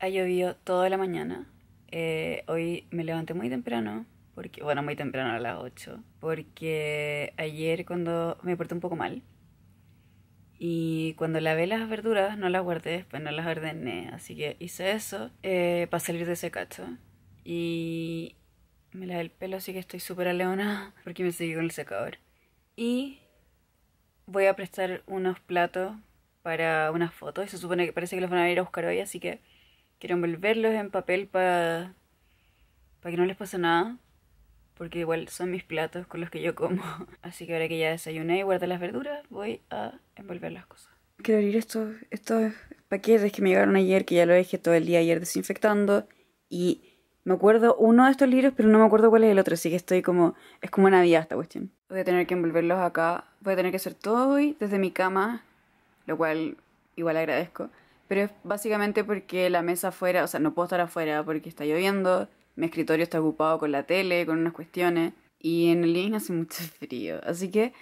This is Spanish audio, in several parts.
ha llovido toda la mañana. Eh, hoy me levanté muy temprano, porque, bueno, muy temprano a las 8, porque ayer cuando me porté un poco mal y cuando lavé las verduras no las guardé, después no las ordené, así que hice eso eh, para salir de ese cacho y me lavé el pelo, así que estoy súper aleonada porque me seguí con el secador. Y voy a prestar unos platos para unas fotos se supone que parece que los van a ir a buscar hoy, así que Quiero envolverlos en papel para para que no les pase nada. Porque igual son mis platos con los que yo como. Así que ahora que ya desayuné y guardé las verduras, voy a envolver las cosas. Quiero abrir estos, estos paquetes que me llegaron ayer, que ya lo dejé todo el día ayer desinfectando. Y me acuerdo uno de estos libros, pero no me acuerdo cuál es el otro, así que estoy como. Es como Navidad esta cuestión. Voy a tener que envolverlos acá. Voy a tener que hacer todo hoy desde mi cama, lo cual igual agradezco. Pero es básicamente porque la mesa afuera, o sea, no puedo estar afuera porque está lloviendo, mi escritorio está ocupado con la tele, con unas cuestiones, y en el living hace mucho frío. Así que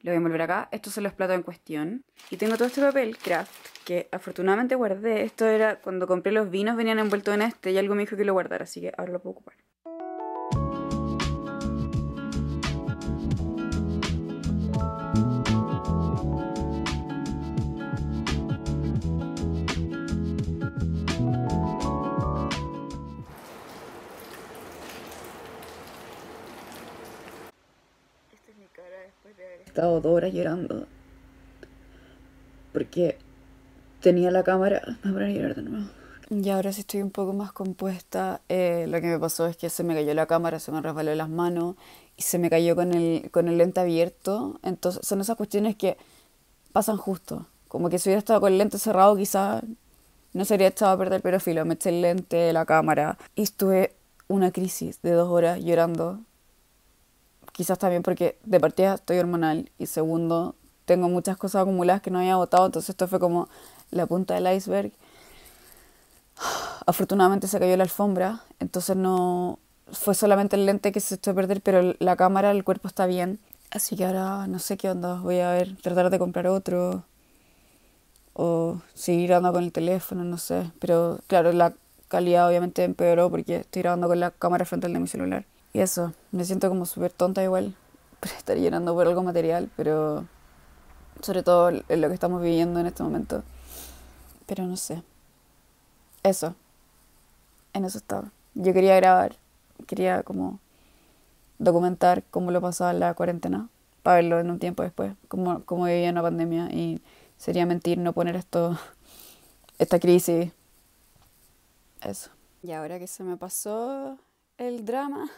lo voy a envolver acá. Estos son los platos en cuestión. Y tengo todo este papel craft que afortunadamente guardé. Esto era cuando compré los vinos, venían envueltos en este y algo me dijo que lo guardara, así que ahora lo puedo ocupar. estado dos horas llorando. Porque tenía la cámara, me llorar de nuevo. Y ahora sí estoy un poco más compuesta. Eh, lo que me pasó es que se me cayó la cámara, se me resbaló las manos y se me cayó con el, con el lente abierto. Entonces son esas cuestiones que pasan justo. Como que si hubiera estado con el lente cerrado quizás no sería estado a perder, el perfil. me eché el lente, la cámara. Y estuve una crisis de dos horas llorando quizás también porque de partida estoy hormonal y segundo, tengo muchas cosas acumuladas que no había agotado, entonces esto fue como la punta del iceberg. Afortunadamente se cayó la alfombra, entonces no fue solamente el lente que se echó a perder, pero la cámara, el cuerpo está bien. Así que ahora no sé qué onda, voy a ver, tratar de comprar otro o seguir grabando con el teléfono, no sé. Pero claro, la calidad obviamente empeoró porque estoy grabando con la cámara frontal de mi celular. Y eso, me siento como súper tonta igual por estar llenando por algo material, pero sobre todo en lo que estamos viviendo en este momento. Pero no sé. Eso. En eso estaba. Yo quería grabar, quería como documentar cómo lo pasaba la cuarentena, para verlo en un tiempo después, cómo, cómo vivía una pandemia. Y sería mentir no poner esto, esta crisis. Eso. Y ahora que se me pasó el drama.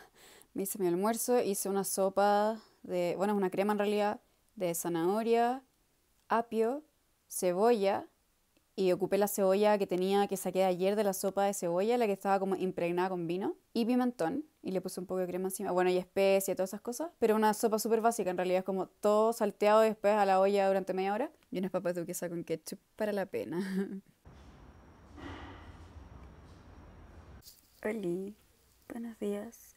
Me hice mi almuerzo, hice una sopa de, bueno, es una crema en realidad, de zanahoria, apio, cebolla, y ocupé la cebolla que tenía, que saqué ayer de la sopa de cebolla, la que estaba como impregnada con vino, y pimentón, y le puse un poco de crema encima, bueno, y especia, todas esas cosas, pero una sopa súper básica, en realidad es como todo salteado después a la olla durante media hora, y unas papas duquesas con ketchup para la pena. Hola, buenos días,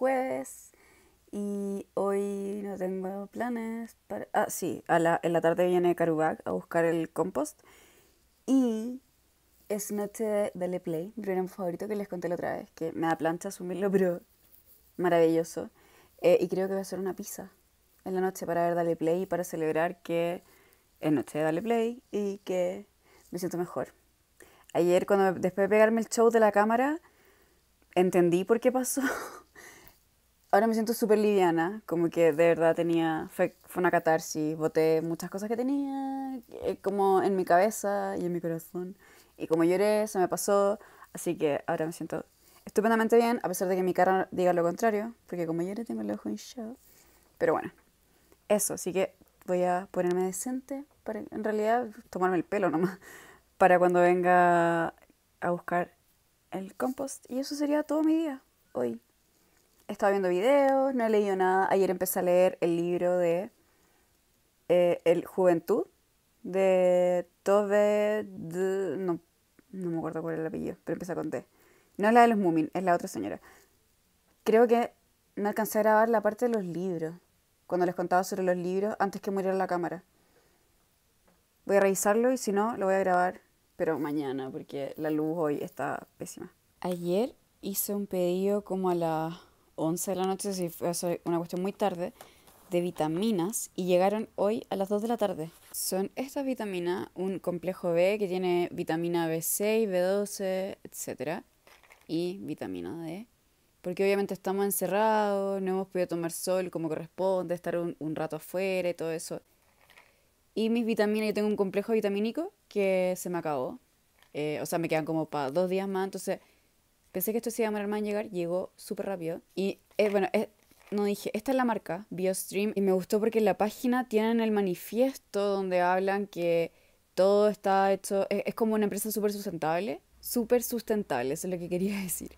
jueves y hoy no tengo planes para... Ah, sí, a la, en la tarde viene Karubak a buscar el compost y es noche de, Dale Play, mi programa favorito que les conté la otra vez, que me da plancha asumirlo, pero maravilloso. Eh, y creo que voy a hacer una pizza en la noche para ver Dale Play y para celebrar que es noche de Dale Play y que me siento mejor. Ayer, cuando después de pegarme el show de la cámara, entendí por qué pasó. ahora me siento súper liviana, como que de verdad tenía, fue, fue, una catarsis, boté muchas cosas que tenía, eh, como en mi cabeza y en mi corazón, y como lloré, se me pasó, así que ahora me siento estupendamente bien, a pesar de que mi cara diga lo contrario, porque como lloré tengo el ojo hinchado, pero bueno, eso, así que voy a ponerme decente, para, en realidad tomarme el pelo nomás, para cuando venga a buscar el compost, y eso sería todo mi día, hoy. Estaba viendo videos, no he leído nada. Ayer empecé a leer el libro de eh, El Juventud de Tove. De, no, me acuerdo cuál era el apellido, pero empecé con T. No es la de los Moomin, es la otra señora. Creo que no alcancé a grabar la parte de los libros, cuando les contaba sobre los libros antes que muriera la cámara. Voy a revisarlo y si no, lo voy a grabar, pero mañana, porque la luz hoy está pésima. Ayer hice un pedido como a la... 11 de la noche, si fue una cuestión muy tarde, de vitaminas y llegaron hoy a las 2 de la tarde. Son estas vitaminas, un complejo B que tiene vitamina B6, B12, etc. Y vitamina D. Porque obviamente estamos encerrados, no hemos podido tomar sol como corresponde, estar un, rato afuera y todo eso. Y mis vitaminas, yo tengo un complejo vitamínico que se me acabó. Eh, o sea, me quedan como para dos días más, entonces Pensé que esto se iba a demorar más llegar, llegó súper rápido. Y eh, bueno, eh, no dije, esta es la marca, BioStream, y me gustó porque en la página tienen el manifiesto donde hablan que todo está hecho, eh, es, como una empresa súper sustentable, súper sustentable, eso es lo que quería decir.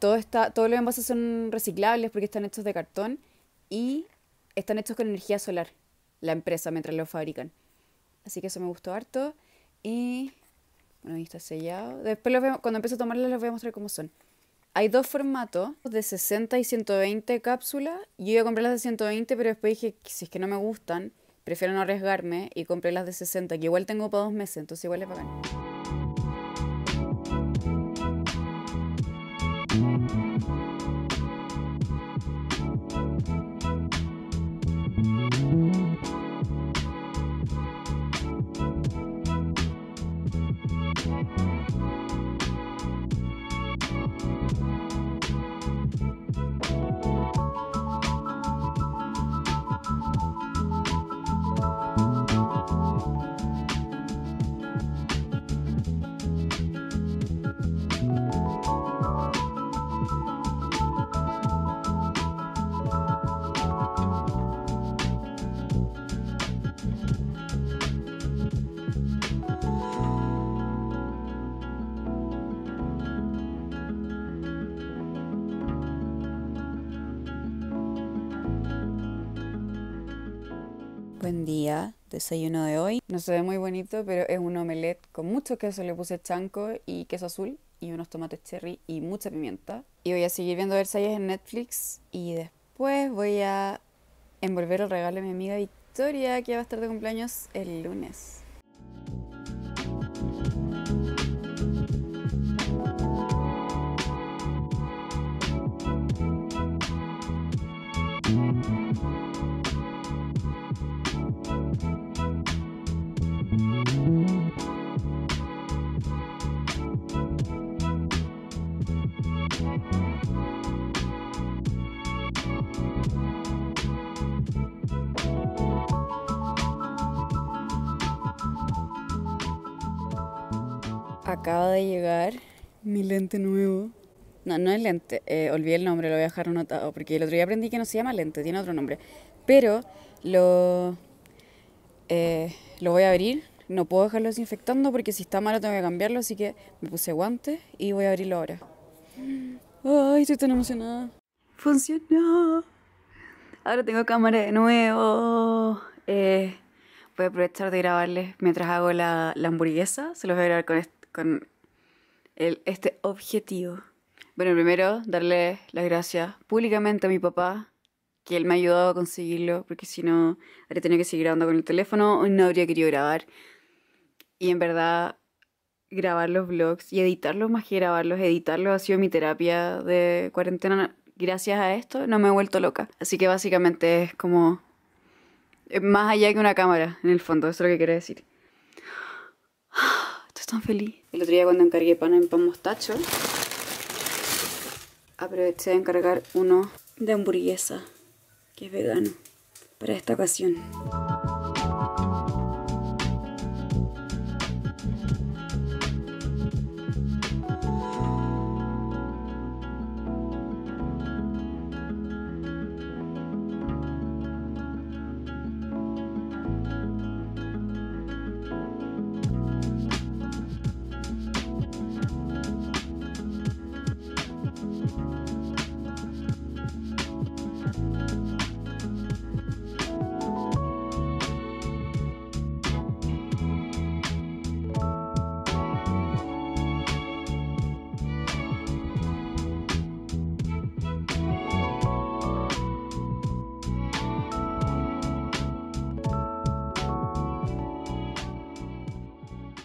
todo está, todos los envases son reciclables porque están hechos de cartón y están hechos con energía solar, la empresa, mientras lo fabrican. Así que eso me gustó harto. Y bueno, ahí está sellado. Después los cuando empiezo a tomarlas les voy a mostrar cómo son. Hay dos formatos, de 60 y 120 cápsulas. Yo iba a comprar las de 120, pero después dije, si es que no me gustan, prefiero no arriesgarme y compré las de 60, que igual tengo para dos meses, entonces igual es bacán. día. Desayuno de hoy. No se ve muy bonito, pero es un omelette con mucho queso. Le puse chanco y queso azul y unos tomates cherry y mucha pimienta. Y voy a seguir viendo Versalles en Netflix y después voy a envolver el regalo de mi amiga Victoria, que va a estar de cumpleaños el lunes. acaba de llegar mi lente nuevo. No, no es lente, eh, olvidé el nombre, lo voy a dejar anotado, porque el otro día aprendí que no se llama lente, tiene otro nombre. Pero lo, eh, lo voy a abrir, no puedo dejarlo desinfectando porque si está malo tengo que cambiarlo, así que me puse guantes y voy a abrirlo ahora. Ay, estoy tan emocionada. Funcionó. Ahora tengo cámara de nuevo. Eh, voy a aprovechar de grabarles mientras hago la, hamburguesa. Se los voy a grabar con, este con el, este objetivo. Bueno, primero, darle las gracias públicamente a mi papá, que él me ha ayudado a conseguirlo, porque si no, habría tenido que seguir grabando con el teléfono y no habría querido grabar. Y en verdad, grabar los vlogs y editarlos más que grabarlos, editarlos ha sido mi terapia de cuarentena. Gracias a esto no me he vuelto loca. Así que básicamente es como más allá que una cámara, en el fondo, eso es lo que quiero decir feliz. El otro día cuando encargué pan en pan mostacho, aproveché de encargar uno de hamburguesa, que es vegano, para esta ocasión.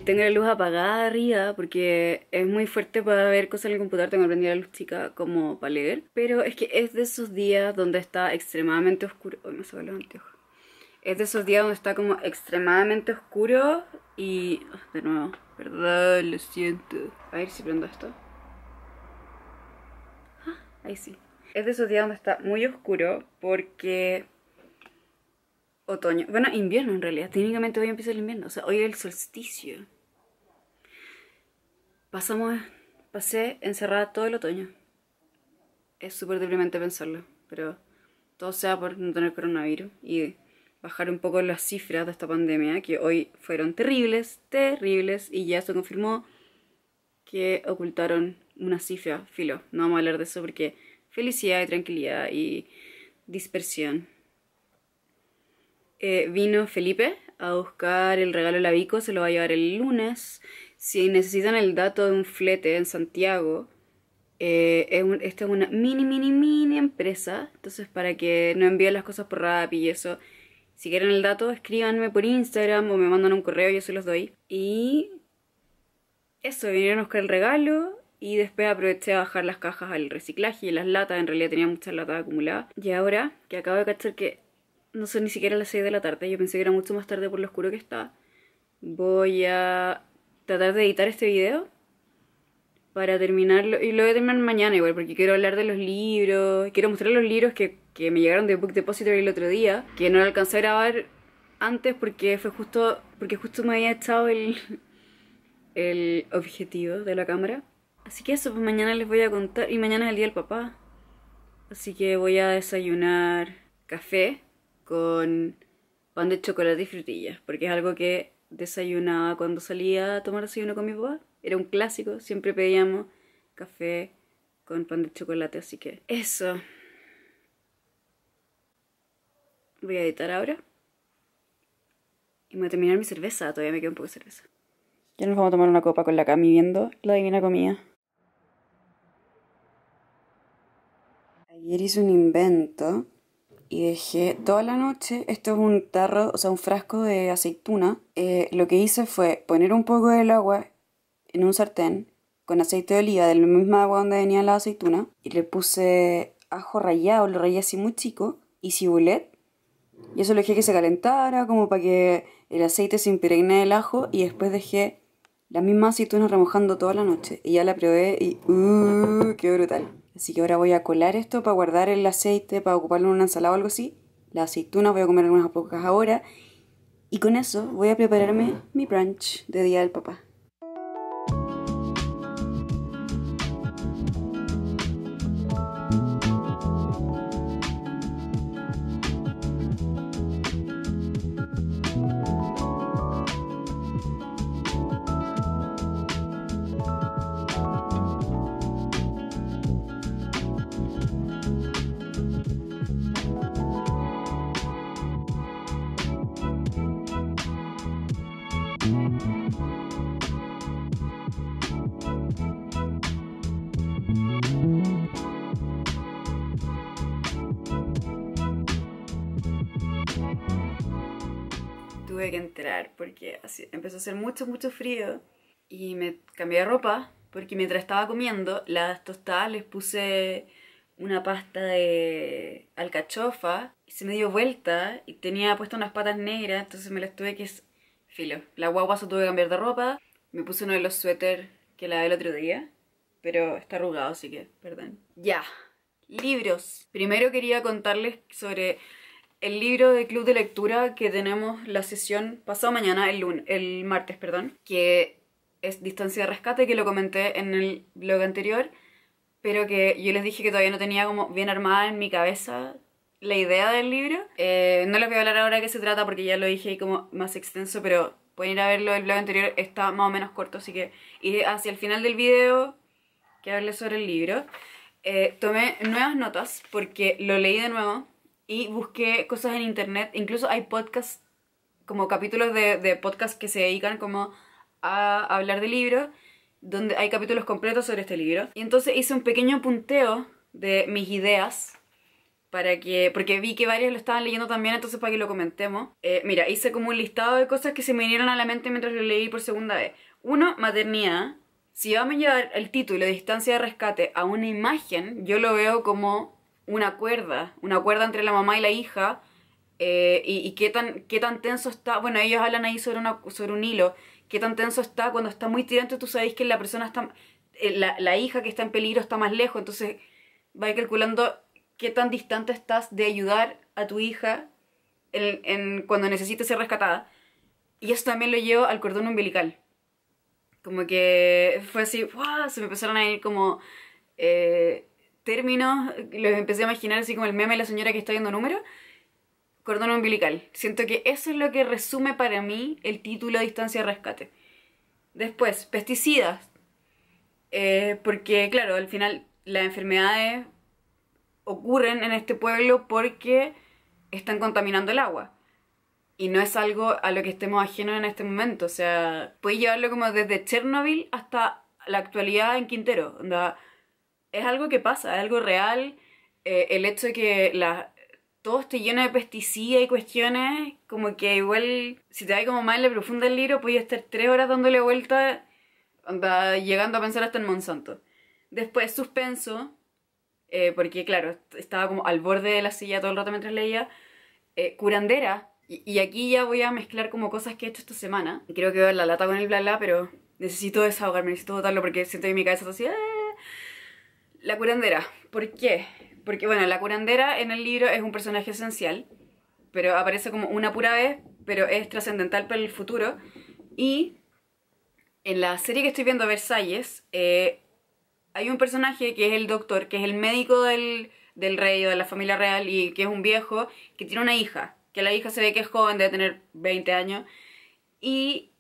tengo la luz apagada arriba porque es muy fuerte para ver cosas en el computador, tengo que aprender la luz chica como para leer. Pero es que es de esos días donde está extremadamente oscuro. Hoy oh, me los anteojos. Es de esos días donde está como extremadamente oscuro y... Oh, de nuevo, perdón, lo siento. A ver si prendo esto. Ah, ahí sí. Es de esos días donde está muy oscuro porque otoño. Bueno, invierno en realidad. Técnicamente hoy empieza el invierno. O sea, hoy es el solsticio. Pasamos, pasé encerrada todo el otoño. Es súper deprimente pensarlo, pero todo sea por no tener coronavirus y bajar un poco las cifras de esta pandemia, que hoy fueron terribles, terribles, y ya se confirmó que ocultaron una cifra, filo, no vamos a hablar de eso porque felicidad y tranquilidad y dispersión. Eh, vino Felipe a buscar el regalo de la Vico, se lo va a llevar el lunes si necesitan el dato de un flete en Santiago, eh, es esta es una mini, mini, mini empresa. Entonces, para que no envíen las cosas por rap y eso. Si quieren el dato, escríbanme por Instagram o me mandan un correo, yo se los doy. Y eso, vinieron a buscar el regalo y después aproveché a bajar las cajas al reciclaje y las latas. En realidad tenía muchas latas acumuladas. Y ahora, que acabo de cachar que no son ni siquiera las 6 de la tarde, yo pensé que era mucho más tarde por lo oscuro que está, voy a tratar de editar este video para terminarlo. Y lo voy a terminar mañana igual, porque quiero hablar de los libros. Quiero mostrar los libros que, que me llegaron de Book Depository el otro día, que no lo alcancé a grabar antes porque fue justo porque justo me había echado el, el objetivo de la cámara. Así que eso, pues mañana les voy a contar. Y mañana es el día del papá. Así que voy a desayunar café con pan de chocolate y frutillas, porque es algo que desayunaba cuando salía a tomar desayuno con mi papá. Era un clásico, siempre pedíamos café con pan de chocolate, así que eso. Voy a editar ahora. Y me voy a terminar mi cerveza, todavía me queda un poco de cerveza. Ya nos vamos a tomar una copa con la Cami viendo la divina comida. Ayer hice un invento y dejé toda la noche. Esto es un tarro, o sea, un frasco de aceituna. Eh, lo que hice fue poner un poco del agua en un sartén con aceite de oliva, del mismo agua donde venía la aceituna, y le puse ajo rallado, lo rallé así muy chico, y cibulet. Y eso lo dejé que se calentara, como para que el aceite se impregne del ajo, y después dejé la misma aceituna remojando toda la noche. Y ya la probé y... ¡Uh! ¡Qué brutal! Así que ahora voy a colar esto para guardar el aceite, para ocuparlo en una ensalada o algo así. La aceituna voy a comer algunas pocas ahora. Y con eso voy a prepararme mi brunch de Día del Papá. porque empezó a hacer mucho, mucho frío y me cambié de ropa porque mientras estaba comiendo las tostadas les puse una pasta de alcachofa y se me dio vuelta y tenía puestas unas patas negras, entonces me las tuve que... Filo, la guagua se tuve que cambiar de ropa, me puse uno de los suéter que la del otro día, pero está arrugado, así que, perdón. Ya, libros. Primero quería contarles sobre el libro de club de lectura que tenemos la sesión pasado mañana, el, el martes, perdón, que es Distancia de Rescate, que lo comenté en el blog anterior, pero que yo les dije que todavía no tenía como bien armada en mi cabeza la idea del libro. Eh, no les voy a hablar ahora de qué se trata porque ya lo dije ahí como más extenso, pero pueden ir a verlo, el blog anterior está más o menos corto, así que iré hacia el final del video que hablé sobre el libro. Eh, tomé nuevas notas porque lo leí de nuevo y busqué cosas en internet. Incluso hay podcasts, como capítulos de, de podcasts que se dedican como a hablar de libros, donde hay capítulos completos sobre este libro. Y entonces hice un pequeño punteo de mis ideas para que, porque vi que varios lo estaban leyendo también, entonces para que lo comentemos. Eh, mira, hice como un listado de cosas que se me vinieron a la mente mientras lo leí por segunda vez. Uno, maternidad. Si vamos a llevar el título de distancia de rescate a una imagen, yo lo veo como una cuerda, una cuerda entre la mamá y la hija, eh, y, qué, tan, qué tan tenso está, bueno, ellos hablan ahí sobre, una, sobre un hilo, qué tan tenso está cuando está muy tirante, tú sabes que la persona está, eh, la, hija que está en peligro está más lejos, entonces va calculando qué tan distante estás de ayudar a tu hija en, cuando necesite ser rescatada. Y eso también lo llevo al cordón umbilical. Como que fue así, se me empezaron a ir como eh, términos, los empecé a imaginar así como el meme de la señora que está viendo números. Cordón umbilical. Siento que eso es lo que resume para mí el título de Distancia de Rescate. Después, pesticidas. Eh, porque, claro, al final las enfermedades ocurren en este pueblo porque están contaminando el agua. Y no es algo a lo que estemos ajenos en este momento. O sea, puedes llevarlo como desde Chernobyl hasta la actualidad en Quintero es algo que pasa, es algo real. Eh, el hecho de que la, todo esté lleno de pesticidas y cuestiones, como que igual, si te da como más le profunda el libro, podías estar tres horas dándole vuelta, llegando a pensar hasta en Monsanto. Después, suspenso, eh, porque claro, estaba como al borde de la silla todo el rato mientras leía. Eh, curandera, y, aquí ya voy a mezclar como cosas que he hecho esta semana. Creo que voy a la lata con el bla bla, pero necesito desahogarme, necesito botarlo porque siento que mi cabeza está así. La curandera. ¿Por qué? Porque, bueno, la curandera en el libro es un personaje esencial, pero aparece como una pura vez, pero es trascendental para el futuro. Y en la serie que estoy viendo, Versalles, eh, hay un personaje que es el doctor, que es el médico del, del rey o de la familia real y que es un viejo, que tiene una hija, que la hija se ve que es joven, debe tener 20 años, y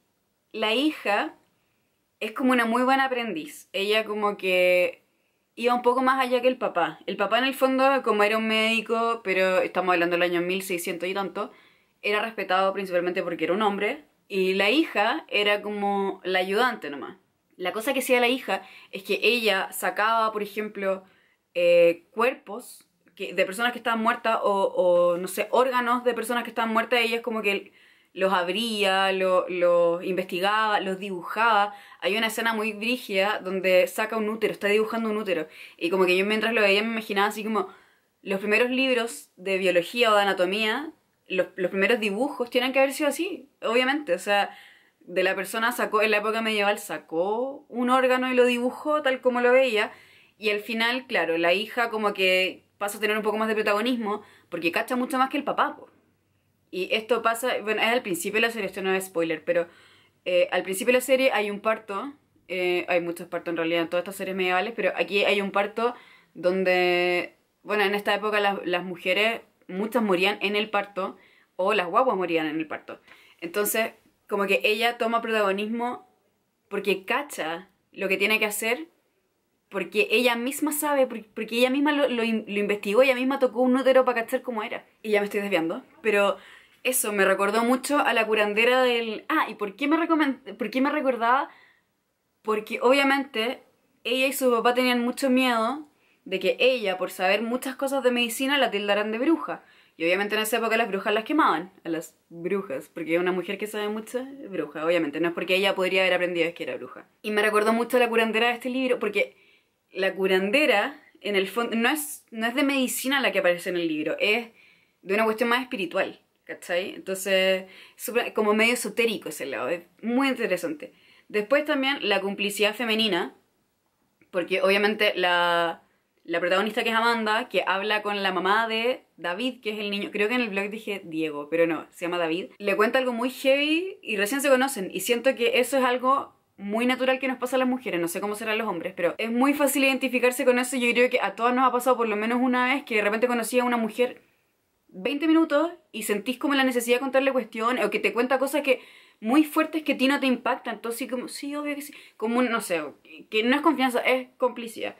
la hija es como una muy buena aprendiz. Ella como que iba un poco más allá que el papá. El papá en el fondo, como era un médico, pero estamos hablando del año 1600 y tanto, era respetado principalmente porque era un hombre, y la hija era como la ayudante nomás. La cosa que hacía la hija es que ella sacaba, por ejemplo, eh, cuerpos de personas que estaban muertas o, no sé, órganos de personas que estaban muertas, ella es como que los abría, los investigaba, los dibujaba. Hay una escena muy brígida donde saca un útero, está dibujando un útero. Y como que yo mientras lo veía me imaginaba así como los primeros libros de biología o de anatomía, los, primeros dibujos tienen que haber sido así, obviamente. O sea, de la persona sacó, en la época medieval sacó un órgano y lo dibujó tal como lo veía. Y al final, claro, la hija como que pasa a tener un poco más de protagonismo porque cacha mucho más que el papá. Y esto pasa, bueno, es al principio de la serie, esto no es spoiler, pero eh, al principio de la serie hay un parto, eh, hay muchos partos en realidad en todas estas series medievales, pero aquí hay un parto donde, bueno, en esta época las, mujeres, muchas morían en el parto, o las guaguas morían en el parto. Entonces, como que ella toma protagonismo porque cacha lo que tiene que hacer, porque ella misma sabe, porque ella misma lo, lo, lo investigó, ella misma tocó un útero para cachar cómo era. Y ya me estoy desviando, pero eso me recordó mucho a la curandera del... Ah, ¿y por qué me, por qué me recordaba? Porque obviamente ella y su papá tenían mucho miedo de que ella, por saber muchas cosas de medicina, la tildaran de bruja. Y obviamente en esa época las brujas las quemaban, a las brujas, porque una mujer que sabe mucho es bruja, obviamente. No es porque ella podría haber aprendido que era bruja. Y me recordó mucho a la curandera de este libro, porque la curandera, en el fondo, no es, no es de medicina la que aparece en el libro, es de una cuestión más espiritual. ¿cachai? Entonces, como medio esotérico ese lado, es muy interesante. Después también la complicidad femenina, porque obviamente la, la protagonista que es Amanda, que habla con la mamá de David, que es el niño, creo que en el blog dije Diego, pero no, se llama David, le cuenta algo muy heavy y recién se conocen y siento que eso es algo muy natural que nos pasa a las mujeres, no sé cómo serán los hombres, pero es muy fácil identificarse con eso, yo creo que a todas nos ha pasado por lo menos una vez que de repente conocí a una mujer 20 minutos y sentís como la necesidad de contarle cuestiones o que te cuenta cosas que muy fuertes que a ti no te impactan. Entonces, sí, como, sí, obvio que sí. Como, no sé, que no es confianza, es complicidad.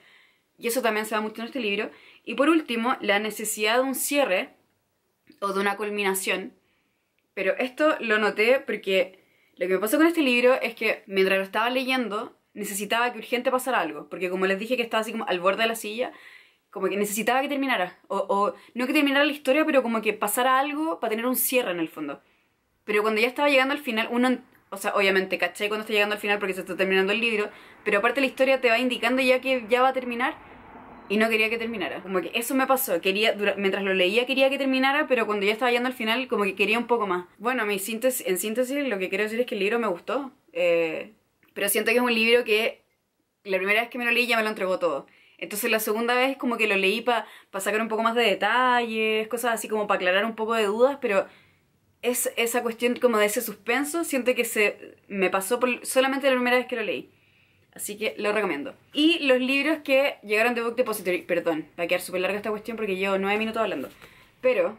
Y eso también se da mucho en este libro. Y por último, la necesidad de un cierre o de una culminación. Pero esto lo noté porque lo que me pasó con este libro es que mientras lo estaba leyendo, necesitaba que urgente pasara algo. Porque como les dije que estaba así como al borde de la silla, como que necesitaba que terminara. O, no que terminara la historia, pero como que pasara algo para tener un cierre en el fondo. Pero cuando ya estaba llegando al final, uno, o sea, obviamente caché cuando está llegando al final porque se está terminando el libro, pero aparte la historia te va indicando ya que ya va a terminar y no quería que terminara. Como que eso me pasó, quería mientras lo leía quería que terminara, pero cuando ya estaba llegando al final como que quería un poco más. Bueno, en síntesis lo que quiero decir es que el libro me gustó, eh, pero siento que es un libro que la primera vez que me lo leí ya me lo entregó todo. Entonces la segunda vez como que lo leí para sacar un poco más de detalles, cosas así como para aclarar un poco de dudas, pero es esa cuestión como de ese suspenso, siento que se me pasó solamente la primera vez que lo leí. Así que lo recomiendo. Y los libros que llegaron de Book Depository, perdón, va a quedar súper larga esta cuestión porque llevo nueve minutos hablando. Pero,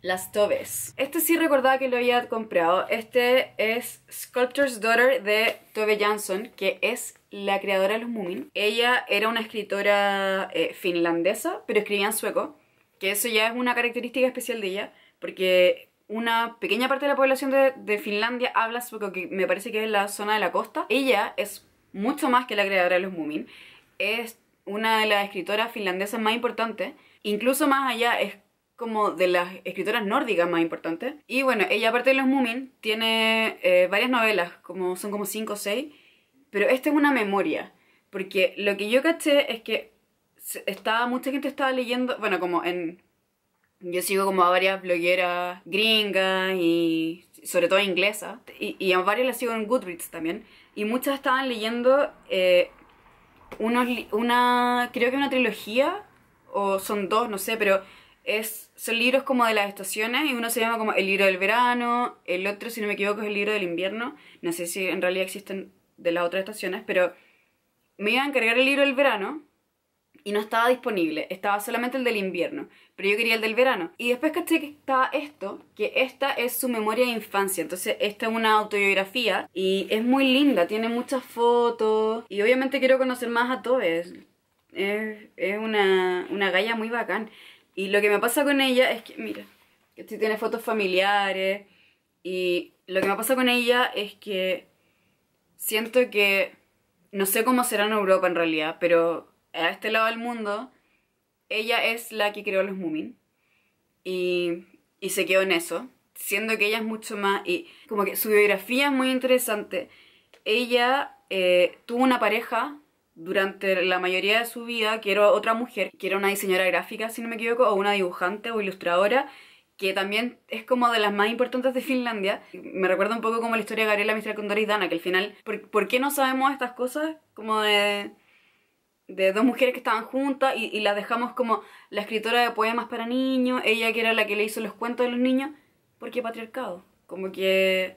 Las Tobes. Este sí recordaba que lo había comprado. Este es Sculptor's Daughter de Tove Jansson, que es la creadora de los Moomin. Ella era una escritora eh, finlandesa, pero escribía en sueco, que eso ya es una característica especial de ella, porque una pequeña parte de la población de, Finlandia habla sueco, que me parece que es la zona de la costa. Ella es mucho más que la creadora de los Moomin, es una de las escritoras finlandesas más importantes, incluso más allá es como de las escritoras nórdicas más importantes. Y bueno, ella aparte de los Moomin tiene eh, varias novelas, como son como 5 o 6, pero esta es una memoria, porque lo que yo caché es que estaba, mucha gente estaba leyendo, bueno, como en... Yo sigo como a varias blogueras gringas y sobre todo inglesas, y, y a varias las sigo en Goodreads también, y muchas estaban leyendo eh, unos, una, creo que una trilogía, o son dos, no sé, pero es, son libros como de las estaciones y uno se llama como el libro del verano, el otro, si no me equivoco, es el libro del invierno. No sé si en realidad existen de las otras estaciones, pero me iba a encargar el libro del verano y no estaba disponible, estaba solamente el del invierno, pero yo quería el del verano. Y después caché que estaba esto, que esta es su memoria de infancia, entonces esta es una autobiografía y es muy linda, tiene muchas fotos y obviamente quiero conocer más a todos. Es, es una, una galla muy bacán. Y lo que me pasa con ella es que, mira, que tiene fotos familiares y lo que me pasa con ella es que siento que, no sé cómo será en Europa en realidad, pero a este lado del mundo, ella es la que creó los Moomin y, y se quedó en eso, siendo que ella es mucho más, y como que su biografía es muy interesante. Ella eh, tuvo una pareja durante la mayoría de su vida, que era otra mujer, que era una diseñadora gráfica, si no me equivoco, o una dibujante o ilustradora, que también es como de las más importantes de Finlandia. Me recuerda un poco como la historia de Gabriela Mistral con Doris Dana, que al final, ¿por, qué no sabemos estas cosas? Como de, de dos mujeres que estaban juntas y, las dejamos como la escritora de poemas para niños, ella que era la que le hizo los cuentos de los niños, porque patriarcado. Como que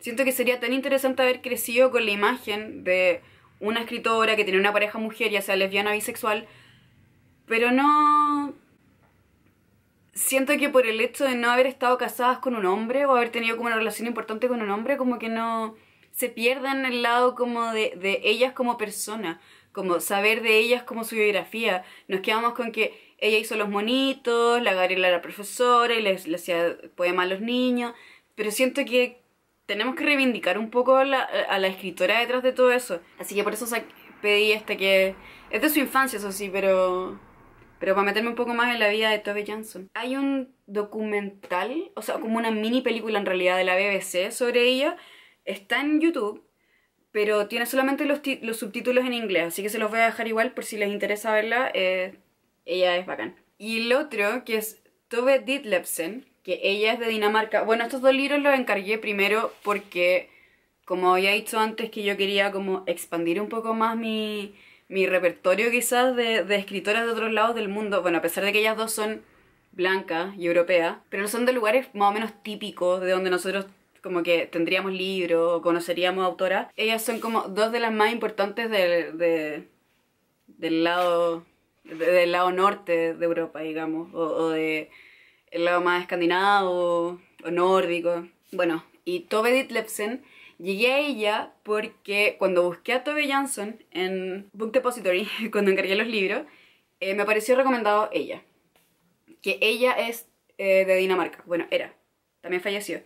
siento que sería tan interesante haber crecido con la imagen de una escritora que tiene una pareja mujer, ya sea lesbiana o bisexual, pero no siento que por el hecho de no haber estado casadas con un hombre o haber tenido como una relación importante con un hombre, como que no se pierda en el lado como de, ellas como persona, como saber de ellas como su biografía. Nos quedamos con que ella hizo los monitos, la Gabriela era profesora y les, hacía poemas a los niños, pero siento que tenemos que reivindicar un poco a la escritora detrás de todo eso. Así que por eso pedí este que... Es de su infancia, eso sí, pero... Pero para meterme un poco más en la vida de Tove Jansson. Hay un documental, o sea, como una mini película en realidad de la BBC sobre ella. Está en YouTube, pero tiene solamente los, los subtítulos en inglés. Así que se los voy a dejar igual por si les interesa verla. Eh, ella es bacán. Y el otro, que es Tove Ditlevsen, que ella es de Dinamarca. Bueno, estos dos libros los encargué primero porque, como había dicho antes, que yo quería como expandir un poco más mi mi repertorio quizás de, escritoras de otros lados del mundo, bueno, a pesar de que ellas dos son blancas y europeas, pero no son de lugares más o menos típicos de donde nosotros como que tendríamos libros o conoceríamos autoras, ellas son como dos de las más importantes del, de, del lado del lado norte de Europa, digamos, o, o de el lado más escandinavo o nórdico. Bueno, y Tove Ditlevsen Llegué a ella porque cuando busqué a Toby Jansson en Book Depository, cuando encargué los libros, eh, me apareció recomendado ella. Que ella es eh, de Dinamarca. Bueno, era. También falleció.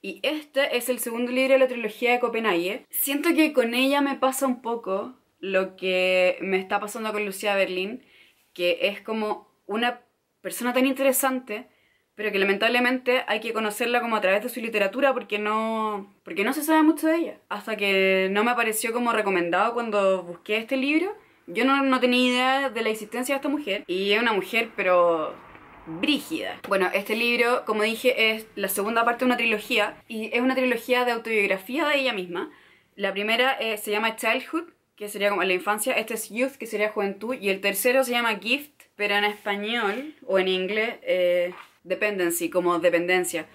Y este es el segundo libro de la trilogía de Copenhague. Siento que con ella me pasa un poco lo que me está pasando con Lucía Berlín, que es como una persona tan interesante pero que lamentablemente hay que conocerla como a través de su literatura porque no, porque no se sabe mucho de ella. Hasta que no me apareció como recomendado cuando busqué este libro, yo no, no tenía idea de la existencia de esta mujer. Y es una mujer, pero brígida. Bueno, este libro, como dije, es la segunda parte de una trilogía y es una trilogía de autobiografía de ella misma. La primera eh, se llama Childhood, que sería como la infancia, este es Youth, que sería juventud, y el tercero se llama Gift, pero en español o en inglés eh, dependency, como dependencia.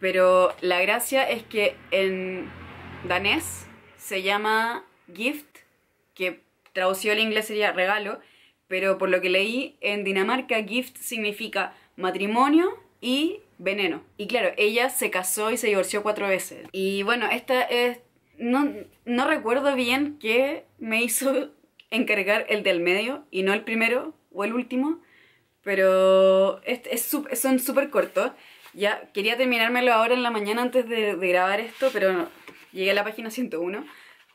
Pero la gracia es que en danés se llama gift, que traducido al inglés sería regalo, pero por lo que leí, en Dinamarca gift significa matrimonio y veneno. Y claro, ella se casó y se divorció cuatro veces. Y bueno, esta es... No, no recuerdo bien qué me hizo encargar el del medio y no el primero o el último, pero es, son súper cortos. Ya quería terminármelo ahora en la mañana antes de, grabar esto, pero llegué a la página 101.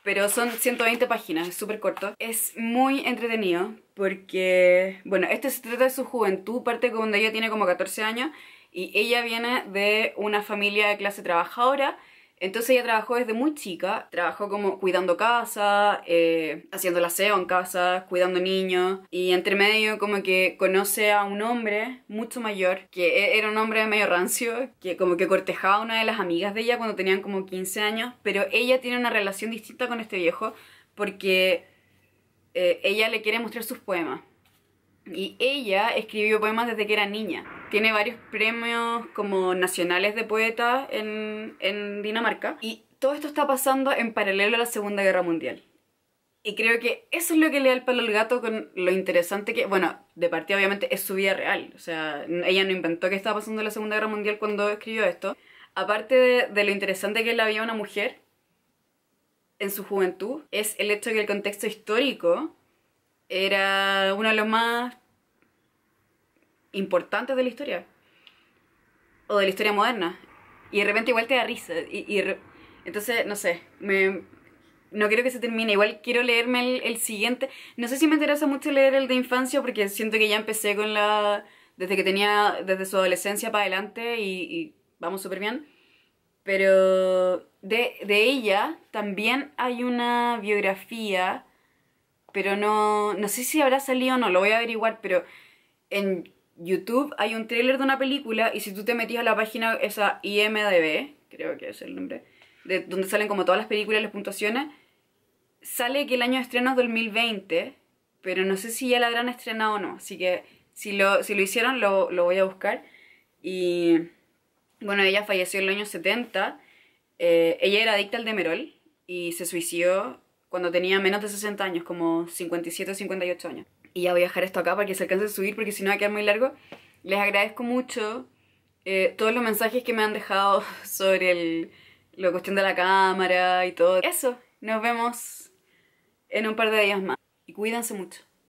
Pero son 120 páginas, es súper corto. Es muy entretenido porque, bueno, este se trata de su juventud, parte cuando ella tiene como 14 años y ella viene de una familia de clase trabajadora entonces ella trabajó desde muy chica, trabajó como cuidando casa, eh, haciendo el aseo en casa, cuidando niños y entre medio como que conoce a un hombre mucho mayor, que e, era un hombre medio rancio, que como que cortejaba a una de las amigas de ella cuando tenían como 15 años, pero ella tiene una relación distinta con este viejo porque eh, ella le quiere mostrar sus poemas. Y ella escribió poemas desde que era niña. Tiene varios premios como nacionales de poeta en, Dinamarca. Y todo esto está pasando en paralelo a la Segunda Guerra Mundial. Y creo que eso es lo que le da el palo al gato con lo interesante que, bueno, de partida obviamente es su vida real. O sea, ella no inventó que estaba pasando la Segunda Guerra Mundial cuando escribió esto. Aparte de, lo interesante que le había una mujer en su juventud, es el hecho que el contexto histórico era uno de los más importantes de la historia o de la historia moderna. Y de repente igual te da risa. Y, entonces, no sé, no quiero que se termine. Igual quiero leerme el, siguiente. No sé si me interesa mucho leer el de infancia porque siento que ya empecé con la... Desde que tenía, desde su adolescencia para adelante y, vamos súper bien. Pero de, de, ella también hay una biografía, pero no, no sé si habrá salido o no, lo voy a averiguar, pero en YouTube hay un tráiler de una película y si tú te metías a la página esa IMDB, creo que es el nombre, de donde salen como todas las películas, las puntuaciones, sale que el año de estreno es 2020, pero no sé si ya la habrán estrenado o no, así que si lo, si lo hicieron lo, voy a buscar. Y bueno, ella falleció en el año 70, eh, ella era adicta al demerol y se suicidó cuando tenía menos de 60 años, como 57 o 58 años. Y ya voy a dejar esto acá para que se alcance a subir porque si no va a quedar muy largo. Les agradezco mucho eh, todos los mensajes que me han dejado sobre el, la cuestión de la cámara y todo. Eso, nos vemos en un par de días más. Y cuídense mucho.